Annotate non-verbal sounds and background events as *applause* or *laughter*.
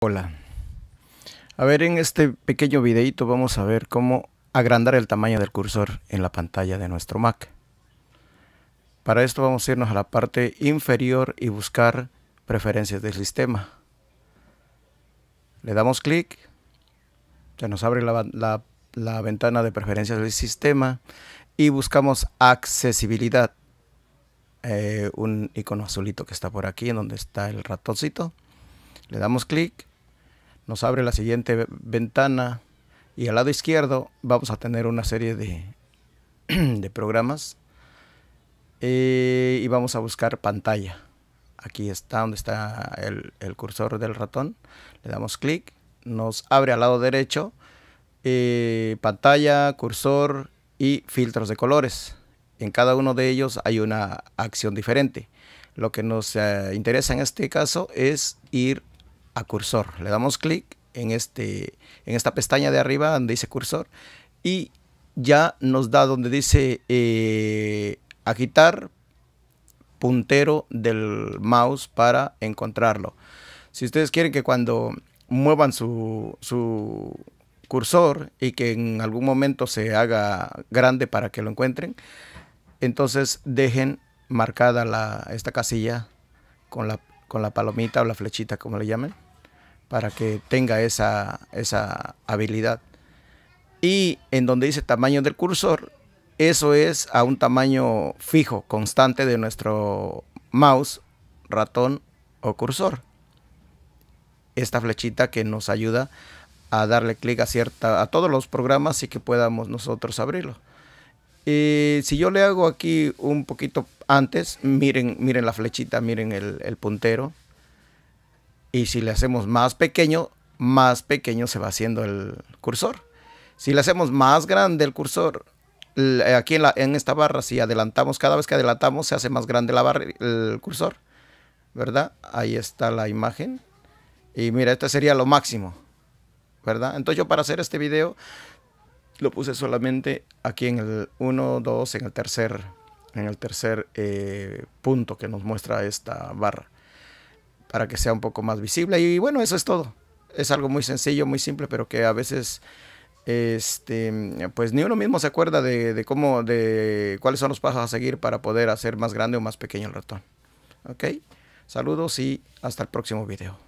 Hola. A ver, en este pequeño videito vamos a ver cómo agrandar el tamaño del cursor en la pantalla de nuestro Mac. Para esto vamos a irnos a la parte inferior y buscar preferencias del sistema. Le damos clic, se nos abre la, ventana de preferencias del sistema y buscamos accesibilidad. Eh, un icono azulito que está por aquí en donde está el ratoncito. Le damos clic nos abre la siguiente ventana y al lado izquierdo vamos a tener una serie de, *clears throat* programas eh, y vamos a buscar pantalla. Aquí está donde está el, cursor del ratón. Le damos clic. Nos abre al lado derecho eh, pantalla, cursor y filtros de colores. En cada uno de ellos hay una acción diferente. Lo que nos eh, interesa en este caso es ir cursor. Le damos clic en, este, en esta pestaña de arriba donde dice cursor y ya nos da donde dice eh, agitar puntero del mouse para encontrarlo. Si ustedes quieren que cuando muevan su, su cursor y que en algún momento se haga grande para que lo encuentren, entonces dejen marcada la, esta casilla con la, con la palomita o la flechita, como le llamen para que tenga esa, habilidad. Y en donde dice tamaño del cursor, eso es a un tamaño fijo, constante de nuestro mouse, ratón o cursor. Esta flechita que nos ayuda a darle clic a cierta a todos los programas y que podamos nosotros abrirlo. Y si yo le hago aquí un poquito antes, miren, miren la flechita, miren el puntero. Y si le hacemos más pequeño, más pequeño se va haciendo el cursor. Si le hacemos más grande el cursor, eh, aquí en, la, en esta barra, si adelantamos, cada vez que adelantamos se hace más grande la barra, el cursor. ¿Verdad? Ahí está la imagen. Y mira, este sería lo máximo. ¿Verdad? Entonces yo para hacer este video lo puse solamente aquí en el 1, 2, en el tercer, en el tercer eh, punto que nos muestra esta barra para que sea un poco más visible. Y bueno, eso es todo. Es algo muy sencillo, muy simple, pero que a veces este, pues ni uno mismo se acuerda de, de, cómo, de cuáles son los pasos a seguir para poder hacer más grande o más pequeño el ratón. Ok, saludos y hasta el próximo video.